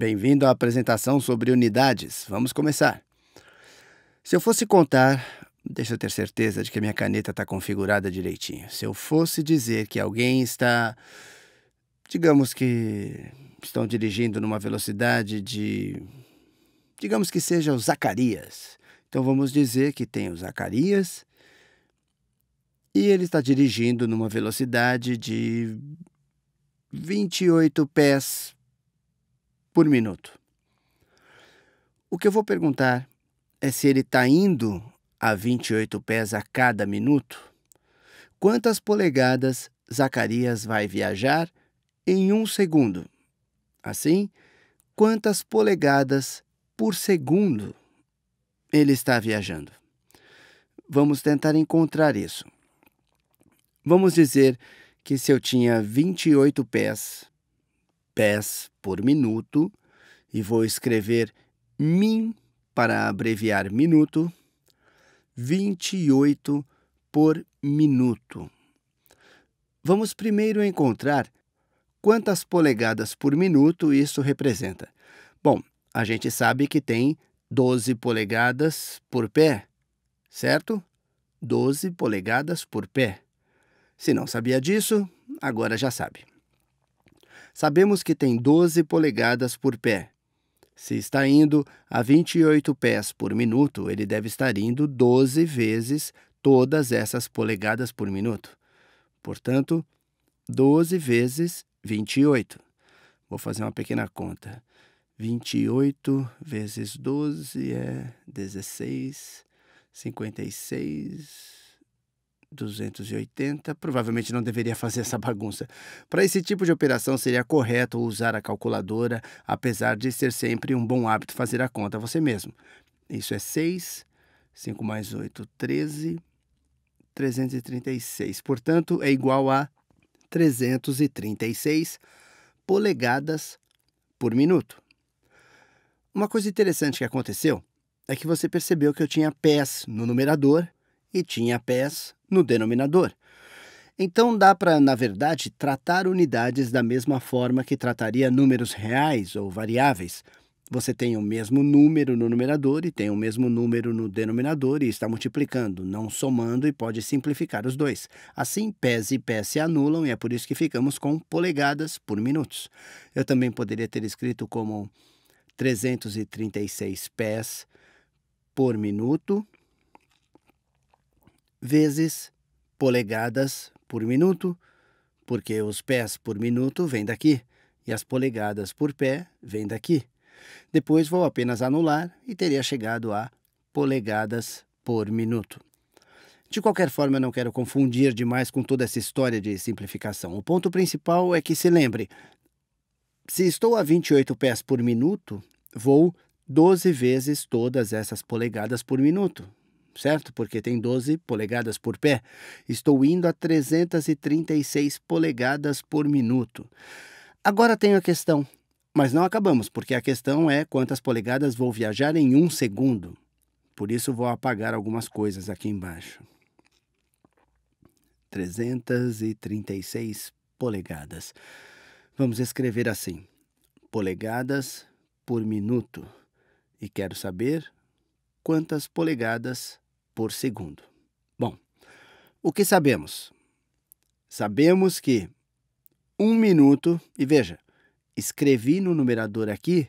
Bem-vindo à apresentação sobre unidades. Vamos começar. Se eu fosse contar, deixa eu ter certeza de que a minha caneta está configurada direitinho. Se eu fosse dizer que alguém está, digamos que estão dirigindo numa velocidade de, digamos que seja o Zacarias. Então vamos dizer que tem o Zacarias e ele está dirigindo numa velocidade de 28 pés por minuto. O que eu vou perguntar é se ele está indo a 28 pés a cada minuto. Quantas polegadas Zacarias vai viajar em um segundo? Assim, quantas polegadas por segundo ele está viajando? Vamos tentar encontrar isso. Vamos dizer que se eu tinha 28 pés pés por minuto e vou escrever min para abreviar minuto, 28 por minuto. Vamos primeiro encontrar quantas polegadas por minuto isso representa. Bom, a gente sabe que tem 12 polegadas por pé, certo? 12 polegadas por pé. Se não sabia disso, agora já sabe sabemos que tem 12 polegadas por pé. Se está indo a 28 pés por minuto, ele deve estar indo 12 vezes todas essas polegadas por minuto. Portanto, 12 vezes 28. Vou fazer uma pequena conta. 28 vezes 12 é 16, 56. 280, provavelmente não deveria fazer essa bagunça. Para esse tipo de operação seria correto usar a calculadora, apesar de ser sempre um bom hábito fazer a conta você mesmo. Isso é 6, 5 mais 8, 13, 336. Portanto, é igual a 336 polegadas por minuto. Uma coisa interessante que aconteceu é que você percebeu que eu tinha pés no numerador e tinha pés no denominador. Então dá para, na verdade, tratar unidades da mesma forma que trataria números reais ou variáveis. Você tem o mesmo número no numerador e tem o mesmo número no denominador e está multiplicando, não somando e pode simplificar os dois. Assim, pés e pés se anulam e é por isso que ficamos com polegadas por minutos. Eu também poderia ter escrito como 336 pés por minuto vezes polegadas por minuto, porque os pés por minuto vêm daqui e as polegadas por pé vêm daqui. Depois vou apenas anular e teria chegado a polegadas por minuto. De qualquer forma, eu não quero confundir demais com toda essa história de simplificação. O ponto principal é que se lembre: se estou a 28 pés por minuto, vou 12 vezes todas essas polegadas por minuto certo? Porque tem 12 polegadas por pé. Estou indo a 336 polegadas por minuto. Agora tenho a questão, mas não acabamos, porque a questão é quantas polegadas vou viajar em um segundo. Por isso vou apagar algumas coisas aqui embaixo. 336 polegadas. Vamos escrever assim: polegadas por minuto. E quero saber quantas polegadas por segundo. Bom, o que sabemos? Sabemos que um minuto, e veja, escrevi no numerador aqui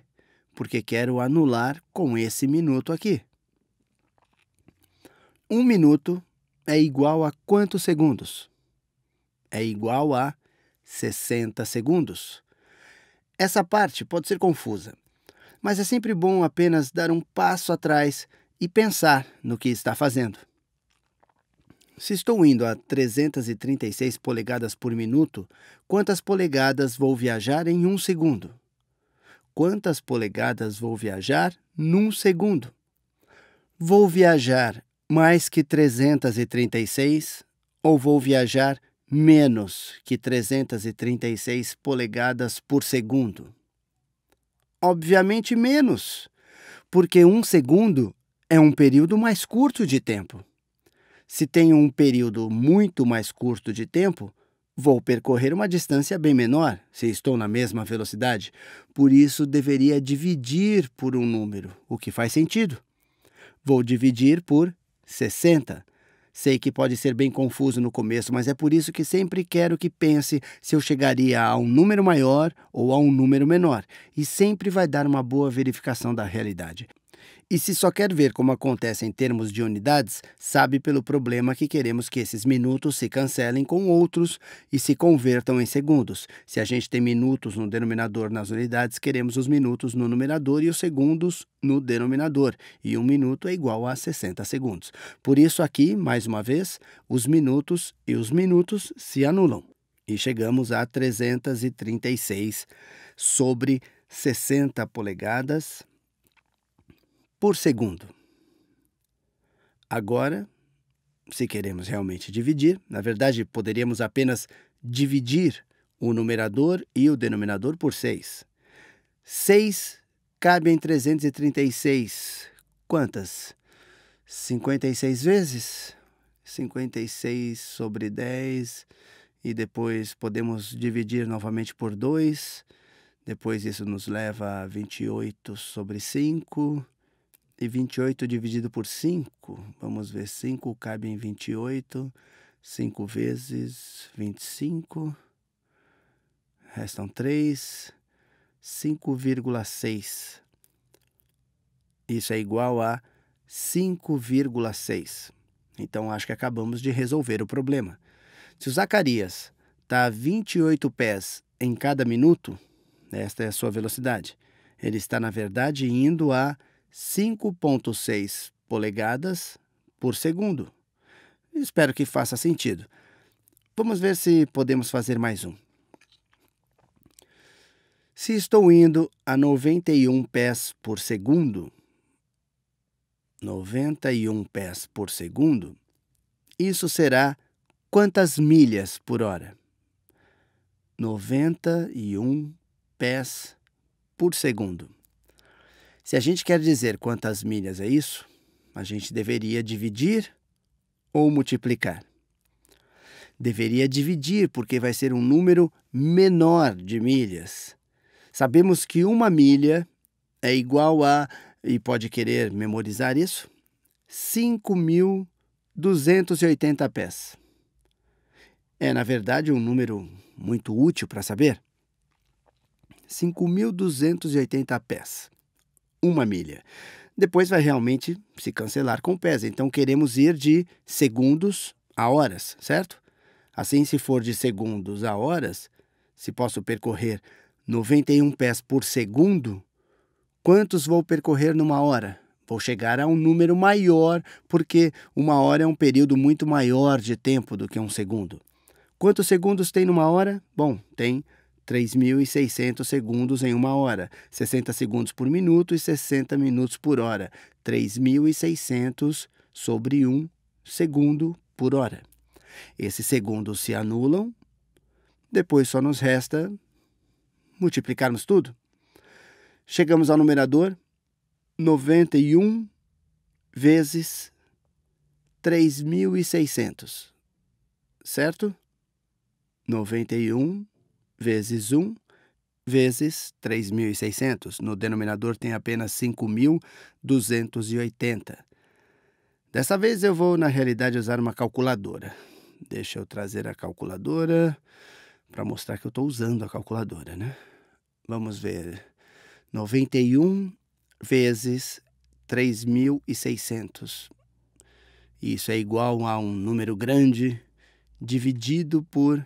porque quero anular com esse minuto aqui. Um minuto é igual a quantos segundos? É igual a 60 segundos. Essa parte pode ser confusa, mas é sempre bom apenas dar um passo atrás e pensar no que está fazendo. Se estou indo a 336 polegadas por minuto, quantas polegadas vou viajar em um segundo? Quantas polegadas vou viajar num segundo? Vou viajar mais que 336 ou vou viajar menos que 336 polegadas por segundo? Obviamente menos, porque um segundo é um período mais curto de tempo. Se tenho um período muito mais curto de tempo, vou percorrer uma distância bem menor, se estou na mesma velocidade. Por isso, deveria dividir por um número, o que faz sentido. Vou dividir por 60. Sei que pode ser bem confuso no começo, mas é por isso que sempre quero que pense se eu chegaria a um número maior ou a um número menor, e sempre vai dar uma boa verificação da realidade. E se só quer ver como acontece em termos de unidades, sabe pelo problema que queremos que esses minutos se cancelem com outros e se convertam em segundos. Se a gente tem minutos no denominador nas unidades, queremos os minutos no numerador e os segundos no denominador. E um minuto é igual a 60 segundos. Por isso, aqui, mais uma vez, os minutos e os minutos se anulam. E chegamos a 336 sobre 60 polegadas por segundo. Agora, se queremos realmente dividir, na verdade poderíamos apenas dividir o numerador e o denominador por 6. 6 cabe em 336. Quantas? 56 vezes? 56 sobre 10. E depois podemos dividir novamente por 2. Depois isso nos leva a 28 sobre 5. E 28 dividido por 5, vamos ver, 5 cabe em 28, 5 vezes 25, restam 3, 5,6. Isso é igual a 5,6. Então acho que acabamos de resolver o problema. Se o Zacarias está a 28 pés em cada minuto, esta é a sua velocidade. Ele está, na verdade, indo a 5.6 polegadas por segundo. Espero que faça sentido. Vamos ver se podemos fazer mais um. Se estou indo a 91 pés por segundo, 91 pés por segundo, isso será quantas milhas por hora? 91 pés por segundo. Se a gente quer dizer quantas milhas é isso, a gente deveria dividir ou multiplicar. Deveria dividir, porque vai ser um número menor de milhas. Sabemos que uma milha é igual a, e pode querer memorizar isso, 5.280 pés. É, na verdade, um número muito útil para saber. 5.280 pés uma milha. Depois vai realmente se cancelar com pés. Então queremos ir de segundos a horas, certo? Assim, se for de segundos a horas, se posso percorrer 91 pés por segundo, quantos vou percorrer numa hora? Vou chegar a um número maior, porque uma hora é um período muito maior de tempo do que um segundo. Quantos segundos tem numa hora? Bom, tem 3.600 segundos em uma hora, 60 segundos por minuto e 60 minutos por hora, 3.600 sobre 1 segundo por hora. Esses segundos se anulam, depois só nos resta multiplicarmos tudo. Chegamos ao numerador 91 vezes 3.600, certo? 91 vezes 1 vezes 3.600. No denominador tem apenas 5.280. Dessa vez eu vou, na realidade, usar uma calculadora. Deixa eu trazer a calculadora para mostrar que eu estou usando a calculadora, né? Vamos ver. 91 vezes 3.600. Isso é igual a um número grande dividido por